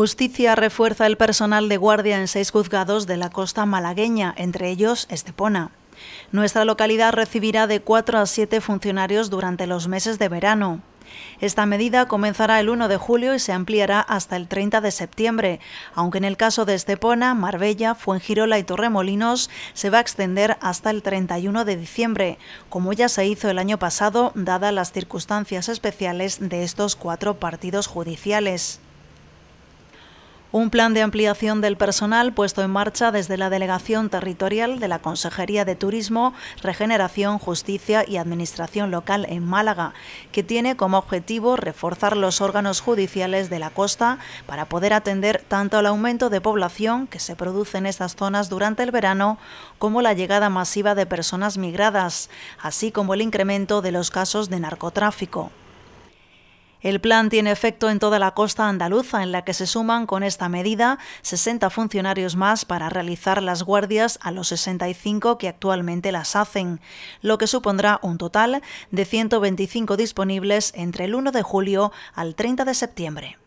Justicia refuerza el personal de guardia en seis juzgados de la costa malagueña, entre ellos Estepona. Nuestra localidad recibirá de cuatro a siete funcionarios durante los meses de verano. Esta medida comenzará el 1 de julio y se ampliará hasta el 30 de septiembre, aunque en el caso de Estepona, Marbella, Fuengirola y Torremolinos se va a extender hasta el 31 de diciembre, como ya se hizo el año pasado, dadas las circunstancias especiales de estos cuatro partidos judiciales. Un plan de ampliación del personal puesto en marcha desde la Delegación Territorial de la Consejería de Turismo, Regeneración, Justicia y Administración Local en Málaga, que tiene como objetivo reforzar los órganos judiciales de la costa para poder atender tanto al aumento de población que se produce en estas zonas durante el verano como la llegada masiva de personas migradas, así como el incremento de los casos de narcotráfico. El plan tiene efecto en toda la costa andaluza, en la que se suman con esta medida 60 funcionarios más para realizar las guardias a los 65 que actualmente las hacen, lo que supondrá un total de 125 disponibles entre el 1 de julio al 30 de septiembre.